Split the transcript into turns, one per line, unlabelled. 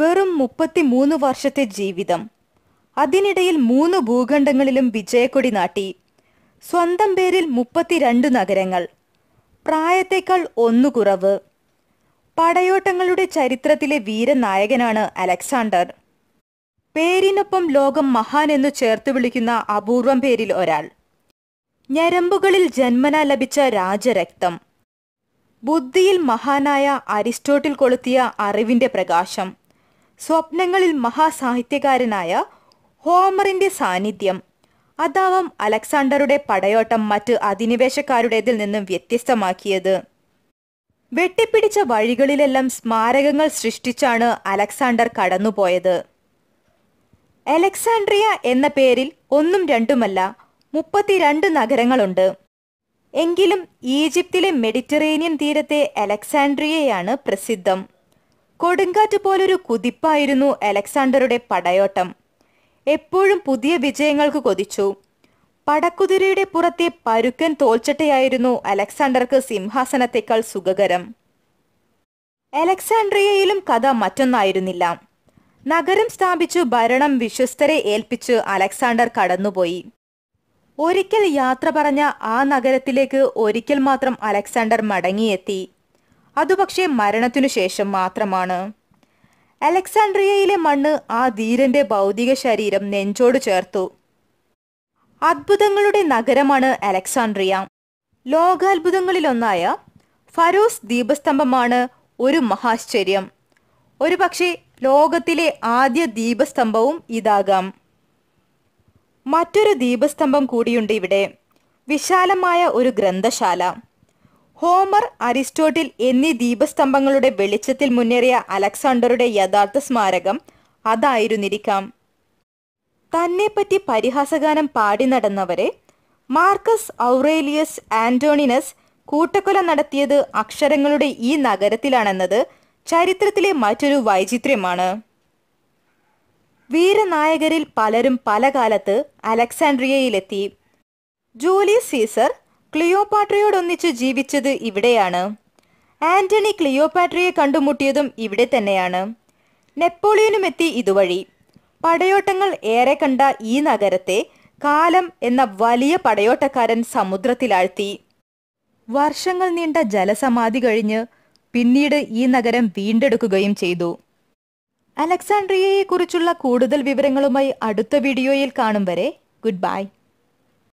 വെറും മുപ്പത്തിമൂന്ന് വർഷത്തെ ജീവിതം അതിനിടയിൽ മൂന്ന് ഭൂഖണ്ഡങ്ങളിലും വിജയക്കൊടി നാട്ടി സ്വന്തം പേരിൽ മുപ്പത്തിരണ്ട് നഗരങ്ങൾ പ്രായത്തേക്കാൾ ഒന്നു കുറവ് പടയോട്ടങ്ങളുടെ ചരിത്രത്തിലെ വീരനായകനാണ് അലക്സാണ്ടർ പേരിനൊപ്പം ലോകം മഹാൻ എന്ന് ചേർത്ത് വിളിക്കുന്ന അപൂർവം പേരിൽ ഒരാൾ ഞരമ്പുകളിൽ ജന്മന ലഭിച്ച രാജരക്തം ബുദ്ധിയിൽ മഹാനായ അരിസ്റ്റോട്ടിൽ കൊളുത്തിയ അറിവിന്റെ പ്രകാശം സ്വപ്നങ്ങളിൽ മഹാസാഹിത്യകാരനായ ഹോമറിന്റെ സാന്നിധ്യം അതാവാം അലക്സാണ്ടറുടെ പടയോട്ടം മറ്റ് അധിനിവേശക്കാരുടേതിൽ നിന്നും വ്യത്യസ്തമാക്കിയത് വെട്ടിപ്പിടിച്ച വഴികളിലെല്ലാം സ്മാരകങ്ങൾ സൃഷ്ടിച്ചാണ് അലക്സാണ്ടർ കടന്നുപോയത് അലക്സാണ്ട്രിയ എന്ന പേരിൽ ഒന്നും രണ്ടുമല്ല മുപ്പത്തിരണ്ട് നഗരങ്ങളുണ്ട് എങ്കിലും ഈജിപ്തിലെ മെഡിറ്ററേനിയൻ തീരത്തെ അലക്സാണ്ട്രിയയാണ് പ്രസിദ്ധം കൊടുങ്കാറ്റ് പോലൊരു കുതിപ്പായിരുന്നു അലക്സാണ്ടറുടെ പടയോട്ടം എപ്പോഴും പുതിയ വിജയങ്ങൾക്ക് കൊതിച്ചു പടക്കുതിരയുടെ പുറത്തെ പരുക്കൻ തോൽച്ചട്ടയായിരുന്നു അലക്സാണ്ടർക്ക് സിംഹാസനത്തെക്കാൾ സുഖകരം അലക്സാണ്ട്രിയയിലും കഥ മറ്റൊന്നായിരുന്നില്ല നഗരം സ്ഥാപിച്ചു ഭരണം വിശ്വസ്തരെ ഏൽപ്പിച്ച് അലക്സാണ്ടർ കടന്നുപോയി ഒരിക്കൽ യാത്ര പറഞ്ഞ ആ നഗരത്തിലേക്ക് ഒരിക്കൽ മാത്രം അലക്സാണ്ടർ മടങ്ങിയെത്തി അതുപക്ഷേ മരണത്തിനു ശേഷം മാത്രമാണ് അലക്സാണ്ട്രിയയിലെ മണ്ണ് ആ ധീരന്റെ ഭൗതിക ശരീരം നെഞ്ചോട് ചേർത്തു അത്ഭുതങ്ങളുടെ നഗരമാണ് അലക്സാണ്ട്രിയ ലോകാത്ഭുതങ്ങളിലൊന്നായ ഫരോസ് ദീപസ്തംഭമാണ് ഒരു മഹാശ്ചര്യം ഒരുപക്ഷെ ലോകത്തിലെ ആദ്യ ദീപസ്തംഭവും ഇതാകാം മറ്റൊരു ദീപസ്തംഭം കൂടിയുണ്ട് ഇവിടെ വിശാലമായ ഒരു ഗ്രന്ഥശാല ഹോമർ അരിസ്റ്റോട്ടിൽ എന്നീ ദീപസ്തംഭങ്ങളുടെ വെളിച്ചത്തിൽ മുന്നേറിയ അലക്സാണ്ടറുടെ യഥാർത്ഥ സ്മാരകം അതായിരുന്നിരിക്കാം തന്നെപ്പറ്റി പരിഹാസഗാനം പാടി നടന്നവരെ മാർക്കസ് ഔറേലിയസ് ആന്റോണിനസ് കൂട്ടക്കൊല നടത്തിയത് അക്ഷരങ്ങളുടെ ഈ നഗരത്തിലാണെന്നത് ചരിത്രത്തിലെ മറ്റൊരു വൈചിത്ര്യമാണ് വീരനായകരിൽ പലരും പല കാലത്ത് അലക്സാൻഡ്രിയയിലെത്തി ജൂലിയസ് സീസർ ക്ലിയോപാട്രയോടൊന്നിച്ചു ജീവിച്ചത് ഇവിടെയാണ് ആന്റണി ക്ലിയോപാട്രയെ കണ്ടുമുട്ടിയതും ഇവിടെ തന്നെയാണ് നെപ്പോളിയനുമെത്തി ഇതുവഴി പടയോട്ടങ്ങൾ ഏറെ കണ്ട ഈ നഗരത്തെ കാലം എന്ന വലിയ പടയോട്ടക്കാരൻ സമുദ്രത്തിലാഴ്ത്തി വർഷങ്ങൾ നീണ്ട ജലസമാധി കഴിഞ്ഞ് പിന്നീട് ഈ നഗരം വീണ്ടെടുക്കുകയും ചെയ്തു അലക്സാണ്ട്രിയയെക്കുറിച്ചുള്ള കൂടുതൽ വിവരങ്ങളുമായി അടുത്ത വീഡിയോയിൽ കാണും വരെ ഗുഡ് ബൈ